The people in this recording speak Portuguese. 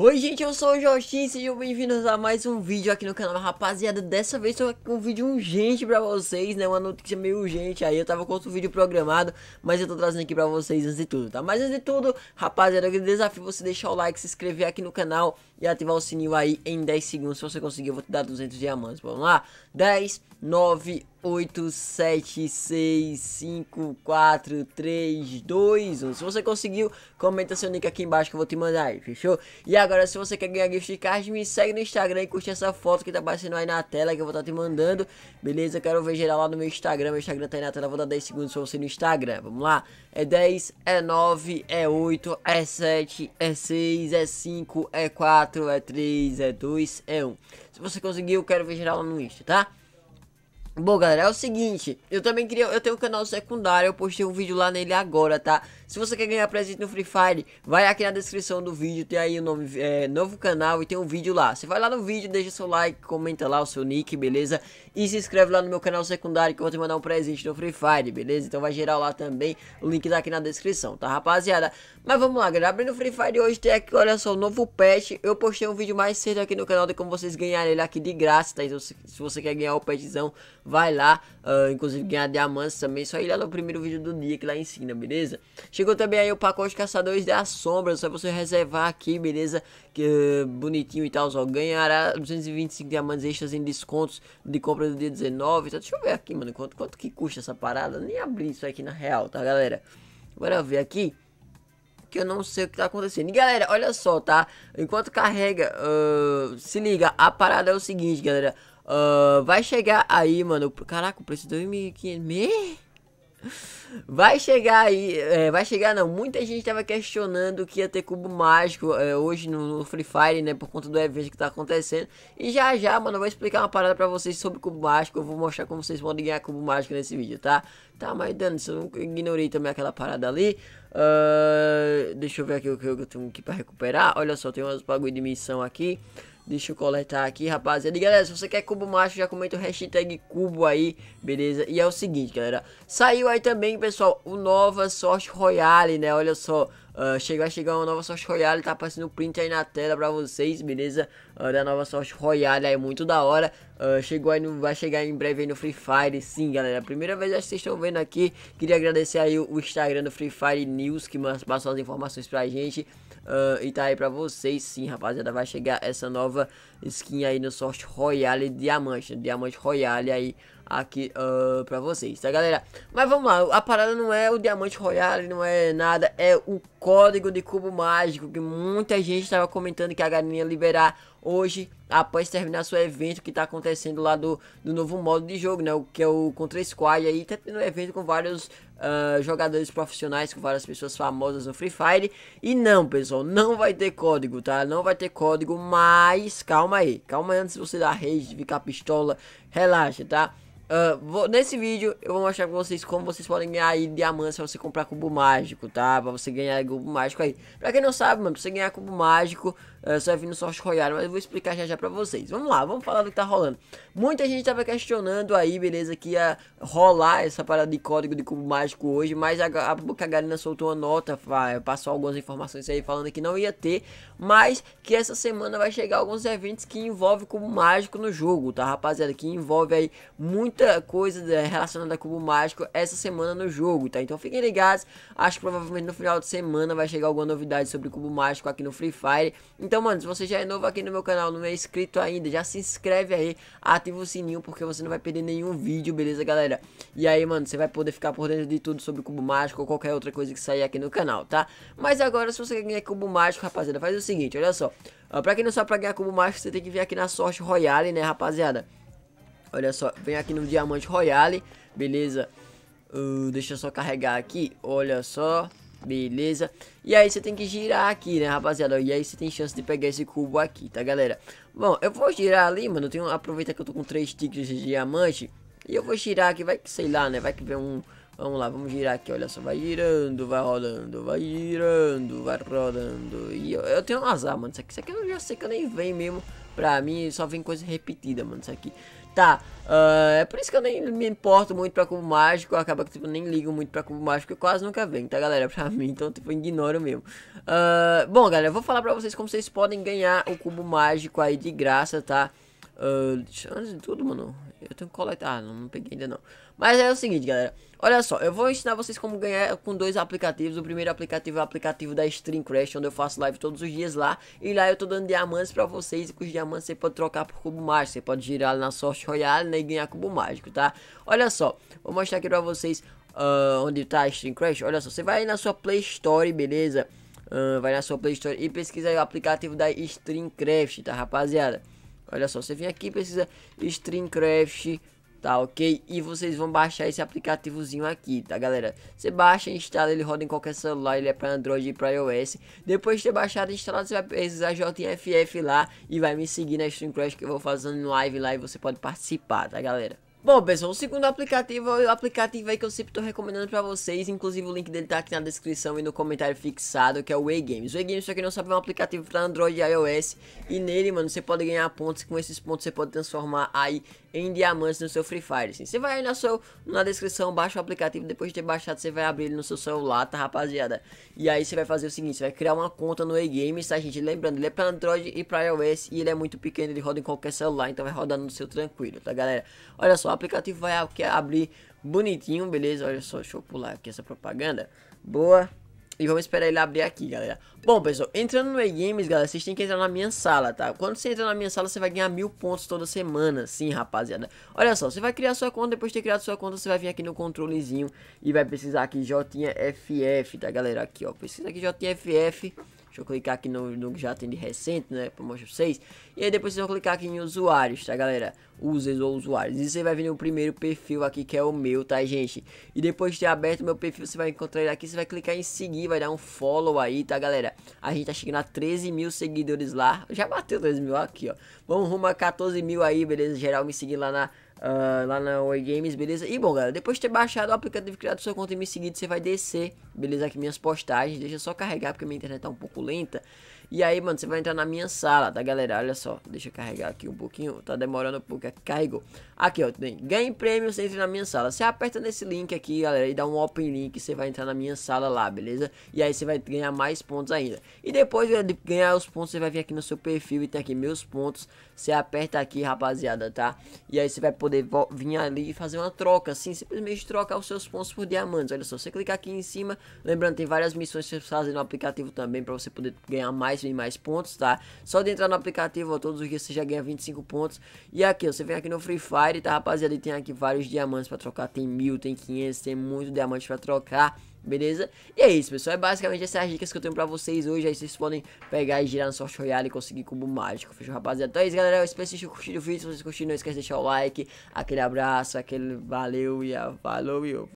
Oi gente, eu sou o Joshim, sejam bem-vindos a mais um vídeo aqui no canal Rapaziada, dessa vez tô aqui com um vídeo urgente pra vocês, né, uma notícia meio urgente aí Eu tava com outro vídeo programado, mas eu tô trazendo aqui pra vocês antes de tudo, tá? Mas antes de tudo, rapaziada, eu desafio você deixar o like, se inscrever aqui no canal E ativar o sininho aí em 10 segundos, se você conseguir eu vou te dar 200 diamantes, vamos lá? 10, 9, 8, 7, 6, 5, 4, 3, 2, 1. Se você conseguiu, comenta seu link aqui embaixo que eu vou te mandar aí, fechou? E agora, se você quer ganhar gift card, me segue no Instagram e curte essa foto que tá aparecendo aí na tela que eu vou estar tá te mandando. Beleza? quero ver geral lá no meu Instagram. Meu Instagram tá aí na tela. vou dar 10 segundos pra você no Instagram. Vamos lá? É 10, é 9, é 8, é 7, é 6, é 5, é 4, é 3, é 2, é 1. Se você conseguiu, quero ver geral lá no Insta, tá? Bom, galera, é o seguinte, eu também queria, eu tenho um canal secundário, eu postei um vídeo lá nele agora, tá? Se você quer ganhar presente no Free Fire, vai aqui na descrição do vídeo, tem aí o nome, é, novo canal e tem um vídeo lá. Você vai lá no vídeo, deixa seu like, comenta lá o seu nick, beleza? E se inscreve lá no meu canal secundário que eu vou te mandar um presente no Free Fire, beleza? Então vai gerar lá também, o link tá aqui na descrição, tá rapaziada? Mas vamos lá, galera, abrindo o Free Fire hoje tem aqui, olha só, o novo patch, eu postei um vídeo mais cedo aqui no canal de como vocês ganharem ele aqui de graça, tá? Então se, se você quer ganhar o patchzão vai lá, uh, inclusive ganhar diamantes também, só ir lá no primeiro vídeo do dia que lá ensina, beleza? Chegou também aí o pacote Caçadores das Sombras, só você reservar aqui, beleza? Que uh, bonitinho e tal, só ganhará 225 diamantes extras em descontos de compra do dia 19, tá? Deixa eu ver aqui, mano, quanto, quanto que custa essa parada? Nem abri isso aqui na real, tá, galera? Bora ver aqui que eu não sei o que tá acontecendo. E galera, olha só, tá? Enquanto carrega, uh, se liga, a parada é o seguinte, galera. Uh, vai chegar aí, mano. Caraca, o preço de 2.500. Vai chegar aí, é, vai chegar não. Muita gente tava questionando que ia ter cubo mágico é, hoje no, no, Free Fire, né? Por conta do evento que tá acontecendo. E já já, mano, eu vou explicar uma parada pra vocês sobre cubo mágico. Eu vou mostrar como vocês podem ganhar cubo mágico nesse vídeo, tá? Tá, mas dando eu ignorei também aquela parada ali. Uh, deixa eu ver aqui o que eu tenho aqui pra recuperar. Olha só, tem umas bagulho de missão aqui. Deixa eu coletar aqui, rapaziada. E galera, se você quer cubo macho, já comenta o hashtag cubo aí, beleza? E é o seguinte, galera. Saiu aí também, pessoal, o Nova Sorte Royale, né? Olha só. Uh, ah, chegou a chegar uma nova Sorte Royale, tá aparecendo o print aí na tela pra vocês, beleza? Uh, da nova Sorte Royale aí, muito da hora. Uh, chegou aí, no, vai chegar em breve aí no Free Fire, sim, galera. Primeira vez que vocês estão vendo aqui. Queria agradecer aí o, o Instagram do Free Fire News, que passou as informações pra gente. Uh, e tá aí pra vocês, sim, rapaziada, vai chegar essa nova skin aí no Sorte Royale Diamante, né? Diamante Royale aí aqui uh, pra vocês, tá galera? Mas vamos lá, a parada não é o Diamante Royale, não é nada, é o código de cubo mágico que muita gente estava comentando que a ia liberar hoje após terminar seu evento que tá acontecendo lá do, do novo modo de jogo, né? O que é o Contra Squad aí, tá tendo um evento com vários uh, jogadores profissionais, com várias pessoas famosas no Free Fire. E não, pessoal, não vai ter código, tá? Não vai ter código, mas calma aí, calma aí antes de você dar rage, ficar pistola, relaxa, tá? Uh, vou, nesse vídeo eu vou mostrar pra vocês como vocês podem ganhar aí diamantes se você comprar cubo mágico, tá? Pra você ganhar cubo mágico aí. Pra quem não sabe, mano, pra você ganhar cubo mágico, ah, só vai no Sorte Royale, mas eu vou explicar já já pra vocês. Vamos lá, vamos falar do que tá rolando. Muita gente tava questionando aí, beleza, que ia rolar essa parada de código de cubo mágico hoje, mas a, a, Galina soltou uma nota, passou algumas informações aí falando que não ia ter, mas que essa semana vai chegar alguns eventos que envolvem cubo mágico no jogo, tá rapaziada? Que envolve aí muita coisa né, relacionada a cubo mágico essa semana no jogo, tá? Então fiquem ligados, acho que provavelmente no final de semana vai chegar alguma novidade sobre cubo mágico aqui no Free Fire. Então, mano, se você já é novo aqui no meu canal, não é inscrito ainda, já se inscreve aí, ativa o sininho, porque você não vai perder nenhum vídeo, beleza, galera? E aí, mano, você vai poder ficar por dentro de tudo sobre Cubo Mágico ou qualquer outra coisa que sair aqui no canal, tá? Mas agora, se você quer ganhar Cubo Mágico, rapaziada, faz o seguinte, olha só. Ah, pra quem não sabe, pra ganhar Cubo Mágico, você tem que vir aqui na Sorte Royale, né, rapaziada? Olha só, vem aqui no Diamante Royale, beleza? Uh, deixa eu só carregar aqui, olha só... Beleza? E aí você tem que girar aqui, né, rapaziada? E aí você tem chance de pegar esse cubo aqui, tá, galera? Bom, eu vou girar ali, mano. Tenho, aproveita que eu tô com três tigres de diamante. E eu vou girar aqui, vai que, sei lá, né? Vai que vem um... Vamos lá, vamos girar aqui, olha só. Vai girando, vai rolando, vai girando, vai rodando. E eu, eu tenho um azar, mano. Isso aqui, isso aqui eu já sei que eu nem vem mesmo. Pra mim, só vem coisa repetida, mano, isso aqui tá. Uh, é por isso que eu nem me importo muito pra cubo mágico. Acaba que tipo, nem ligo muito pra cubo mágico. eu quase nunca vem, tá, galera? Pra mim, então tipo, ignoro mesmo. Uh, bom, galera, eu vou falar pra vocês como vocês podem ganhar o cubo mágico aí de graça, tá? Uh, antes de tudo, mano, eu tenho que coletar, ah, não, não peguei ainda não. Mas é o seguinte, galera. Olha só, eu vou ensinar vocês como ganhar com dois aplicativos. O primeiro aplicativo é o aplicativo da Stream Crash, onde eu faço live todos os dias lá. E lá eu tô dando diamantes pra vocês. E com os diamantes você pode trocar por cubo mágico. Você pode girar na sorte royale né, e ganhar cubo mágico, tá? Olha só, vou mostrar aqui pra vocês uh, onde tá a Stream Crash. Olha só, você vai na sua Play Store, beleza? Uh, vai na sua Play Store e pesquisa o aplicativo da Stream Crash, tá, rapaziada? Olha só, você vem aqui, precisa Streamcraft, tá ok? E vocês vão baixar esse aplicativozinho aqui, tá galera? Você baixa, instala, ele roda em qualquer celular, ele é para Android e para iOS. Depois de ter baixado e instalado, você vai precisar JFF lá e vai me seguir na Streamcraft que eu vou fazendo live lá e você pode participar, tá galera? Bom, pessoal, o segundo aplicativo é o aplicativo aí que eu sempre estou recomendando para vocês, inclusive o link dele tá aqui na descrição e no comentário fixado, que é o Way games O Way games pra quem não sabe, é um aplicativo para Android e iOS, e nele, mano, você pode ganhar pontos, e com esses pontos você pode transformar aí em diamantes no seu Free Fire. Assim. Você vai aí na, sua, na descrição, baixa o aplicativo, depois de ter baixado, você vai abrir ele no seu celular, tá, rapaziada? E aí você vai fazer o seguinte, você vai criar uma conta no eGames, tá, gente? Lembrando, ele é pra Android e pra iOS, e ele é muito pequeno, ele roda em qualquer celular, então vai rodar no seu tranquilo, tá, galera? Olha só, o aplicativo vai abrir bonitinho, beleza? Olha só, deixa eu pular aqui essa propaganda. Boa. E vamos esperar ele abrir aqui, galera. Bom, pessoal, entrando no E-Games, galera, vocês têm que entrar na minha sala, tá? Quando você entra na minha sala, você vai ganhar mil pontos toda semana, sim, rapaziada. Olha só, você vai criar sua conta, depois de ter criado sua conta, você vai vir aqui no controlezinho e vai precisar aqui JFF, tá, galera? Aqui, ó, precisa aqui JFF. Deixa eu clicar aqui no, no que já tem de recente, né? Pra mostrar pra vocês. E aí depois vocês vão clicar aqui em usuários, tá, galera? Users ou usuários. E você vai vir no primeiro perfil aqui, que é o meu, tá, gente? E depois de ter aberto meu perfil, você vai encontrar ele aqui. Você vai clicar em seguir, vai dar um follow aí, tá, galera? A gente tá chegando a 13 mil seguidores lá. Já bateu 13 mil aqui, ó. Vamos rumo a 14 mil aí, beleza? Geral me seguir lá na Uh, lá na Oi Games, beleza? E bom, galera, depois de ter baixado o aplicativo criado sua conta e me seguido, você vai descer, beleza? Aqui minhas postagens, deixa só carregar porque minha internet tá um pouco lenta. E aí, mano, você vai entrar na minha sala, tá, galera? Olha só, deixa eu carregar aqui um pouquinho, tá demorando um pouco, é carregou. Aqui, ó, tem ganhe prêmio, você entra na minha sala. Você aperta nesse link aqui, galera, e dá um open link, você vai entrar na minha sala lá, beleza? E aí você vai ganhar mais pontos ainda. E depois né, de ganhar os pontos, você vai vir aqui no seu perfil e tem aqui meus pontos. Você aperta aqui, rapaziada, tá? E aí você vai poder vir ali e fazer uma troca, assim, simplesmente trocar os seus pontos por diamantes. Olha só, você clicar aqui em cima, lembrando, tem várias missões que você fazer no aplicativo também, pra você poder ganhar mais mais, mais pontos, tá? Só de entrar no aplicativo, ó, todos os dias você já ganha 25 pontos. E aqui, ó, você vem aqui no Free Fire, tá, rapaziada? E tem aqui vários diamantes pra trocar. Tem mil, tem 500, tem muito diamante pra trocar beleza? E é isso, pessoal. É basicamente essas dicas que eu tenho pra vocês hoje. Aí vocês podem pegar e girar no Sorte Royale e conseguir cubo mágico, fechou, rapaziada? Então é isso, galera. Eu espero que vocês tenham curtido o vídeo. Se vocês curtiram, não esquece de deixar o like. Aquele abraço, aquele valeu e a... falou e eu...